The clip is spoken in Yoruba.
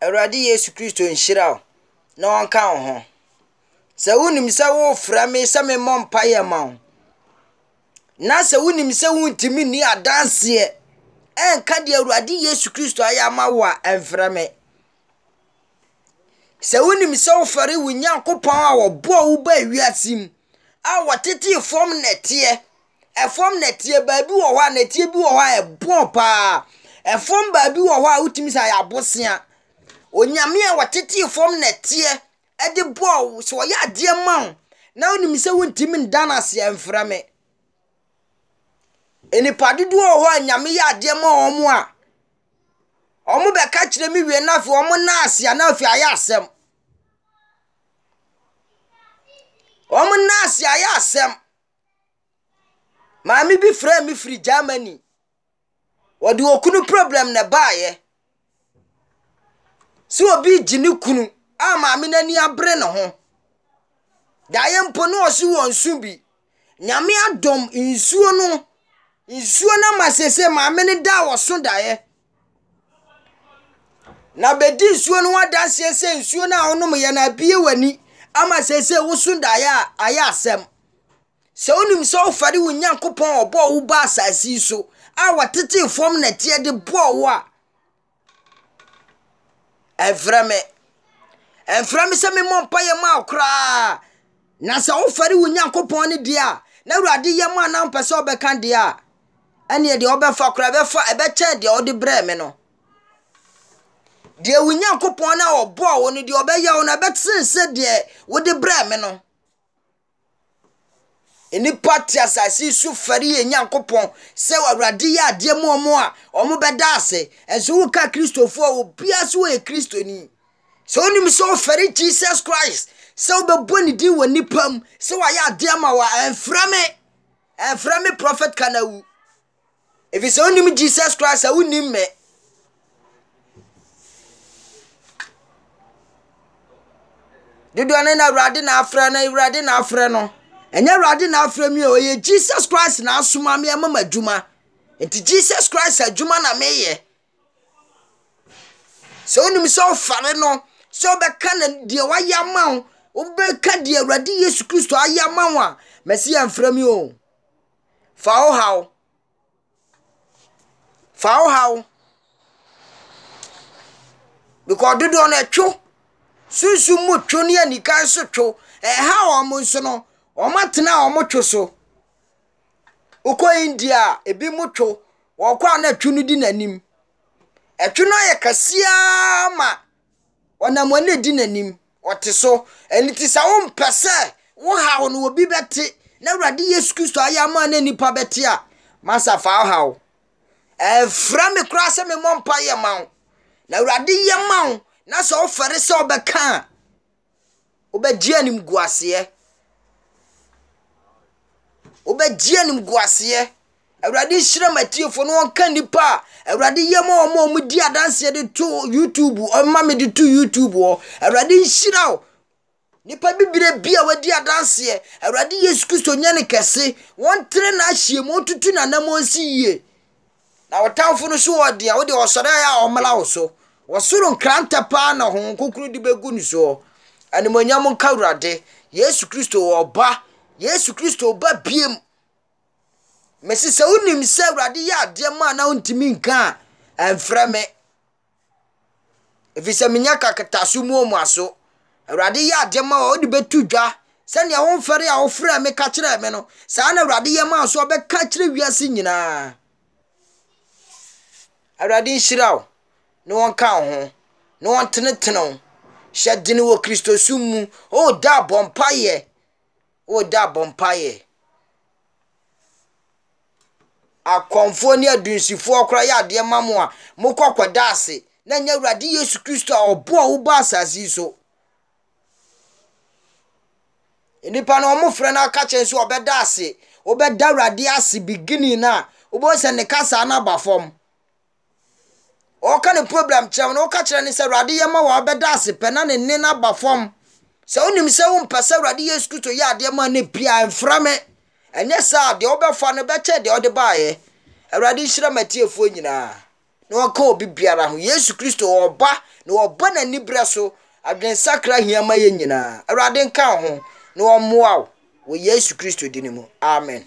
awurade yesu kristo nhyira wo na ɔnka wo ho sɛ wonim sɛ wofra me sɛ memmɔ mpaeɛ ma wo na sɛ wonim sɛ wontumi nni adanseɛ ɛnka deɛ awurade yesu kristo ayɛ ama wo a ɛmfrɛ me sɛ wonim sɛ wofɛre wo nyankopɔn a wɔboa wo ba awiase mu a wɔtetee fam nɛteɛ ɛfam nɛteɛ baabi wɔ hɔ a nɛteɛ bi wɔ hɔ a ɛboɔ paa ɛfam baabi wɔ hɔ a wotumi sɛ ayɛ abosea onyame a wɔtete fam na teɛ de bɔɔ sɛ ɔyɛ adeɛ ma wo na wonim sɛ wontimi nda no aseɛ mfrɛ me nnipa dodoɔ wɔ hɔ a nyame yɛ adeɛ ma wɔn mu a wɔn bɛka kyerɛ me wie na afei wɔn na aseɛ na afei ayɛ asɛm wɔn na ase ayɛ asɛm maame bi frɛ me firi germany wɔde okunu problem na baayɛ. sɛ obi gye ne kunu a maame n'ani abere ne ho daeɛ mpo ne ɔse wɔ nsu bi nyame adɔm nsuo no nsuo no ama sese maame no da a wɔso daeɛ na bɛdi nsuo no wadanseɛ sɛ nsuo no a wonom yɛ no abie w'ani ama sese woso daeɛ a ayɛ asɛm sɛ wonim sɛ wofare wo nyankopɔn ɔbɔɔ wo ba asase yi so a wɔtete fam nɛteɛ de bɔɔ wo a ɛmfrɛ me ɛmfrɛ me sɛ memmɔ mpa yɛ ma koraa na sɛ wofɛre wo nyankopɔn ne deɛ a na awurade yɛ ma na mpɛ sɛ ɔbɛka deɛ a ɛneɛ deɛ ɔbɛfa koraa ɛbɛfa ɛbɛkyɛn deɛ ɔde brɛɛ me no deɛ wo nyankopɔn no a ɔbɔɔ wo no deɛ ɔbɛyɛ wo no ɛbɛtene sɛ deɛ wode brɛɛ me no nnipa te asase so fɛre yɛ nyankopɔn sɛ awurade yɛ adeɛ mu ɔmo a ɔmo bɛda ase ɛnso woka kristofoɔ a obiara so wɔyɛ kristoni sɛ wonim sɛ wofɛre jesus christ sɛ wobɛbɔ ne din wɔ nnipa mu sɛ wayɛ adeɛ ma wɔ ɛmfrɛ me ɛmfrɛ me prophet kanawu ɛfiri sɛ wonim jesus christ a wonim mɛ dodoɔ ne na awurade na afrɛ no awurade na afrɛ no ɛnyɛ awurade na afrɛ mi o ɛyɛ jesus christ na asoma mi ɛma ma adwuma nti jesus christ adwuma na meyɛ sɛ onim sɛ ɔfare no sɛ ɔbɛka na deɛ wayɛ ama wo wobɛka deɛ awurade yesu kristo ayɛ ama wo a mɛsi yɛ mfrɛ mi o fa wo haw fa wo haw because dodoɔ no ɛtwo sunsun mu two ne anika nso two ɛha wɔn nso no wɔmatena a wɔmotwo so wokɔ india a ebi motwo wɔkɔ a na atwi no di n'anim atwi no ayɛ kɛseaa ma ɔnam ani di n'anim ɔte so ɛno ti sɛ wompɛ sɛ wohaw no obi bɛte na awurade yesu kristo ayɛ ama na nnipa bɛte a masa fa wohaw ɛmfra me koraa sɛ memmɔ mpa yɛ ma wo na awurade yɛ ma wo na sɛ wofɛre sɛ wobɛka a wobɛgye animguaseɛ wobɛgye animguaseɛ awurade hyerɛ ma atiefoɔ no wɔnka nnipa a awurade yɛ ma ɔma ɔmu di adanseɛ de to youtube ɔma me de to youtube hɔ awurade nhyira wo nipa bibire bi a wadi adanseɛ awurade yesu kristo nyɛ ne kɛse wɔn tere na ahyia mu wɔtutu nanam ɔnsi yie na wɔtamfo no so wɔde a wode ɔsɔre a ɔmmra wo so wɔsoro nkranta paa na ho nkokuro de bɛgu ne soɔ animonyam nka awurade yesu kristo wɔ ɔba yesu kristo ba biem mesi sɛ wonim sɛ awurade yɛ adeɛ ma na wontumi nka a ɛmfrɛ me ɛfiri sɛ menya kaketaso mu omuaso awurade yɛ adeɛ ma wɔ wode bɛtu dwa sɛnea womfɛre a wofrɛ me ka kyerɛ me no saa na awurade yɛ ma so ɔbɛka kyerɛ wiase nyinaa awurade nhyira wo ne wɔnka wo ho ne wɔntenetene wo hyɛ dene wɔ kristo som mu ɔda abɔmpayɛ wogya abɔ mpaeɛ akɔmfoɔ ne adunsifoɔ koraa yɛ adeɛ ma mo a mokɔ kɔda ase na nyɛ awurade yesu kristo a ɔbo a woba asase yi so nnipa no ɔmo frɛ no aka kyɛn so ɔbɛda ase wobɛda awurade ase beginning no a wobɛhu sɛ ne kasa no aba fam ɔka ne problem kyerɛ na woka kyerɛ ne sɛ awurade yɛma wɔ wobɛda ase pɛ na ne nne no aba fam sɛ wonim sɛ wompɛ sɛ awurade yesu kristo yɛ adeɛ ma no bia mfra me ɛnyɛ saa deɛ wobɛfa no bɛkyɛ deɛ ɔde baeɛ awurade nhyira matiefoɔ nyinaa na wɔka obi biara ho yesu kristo ɔba na ɔbɔ n'ani berɛ so adwensakra hia ma yɛ nyinaa awurade nka ho na ɔmmoa wo wɔ yesu kristo di ne mu amen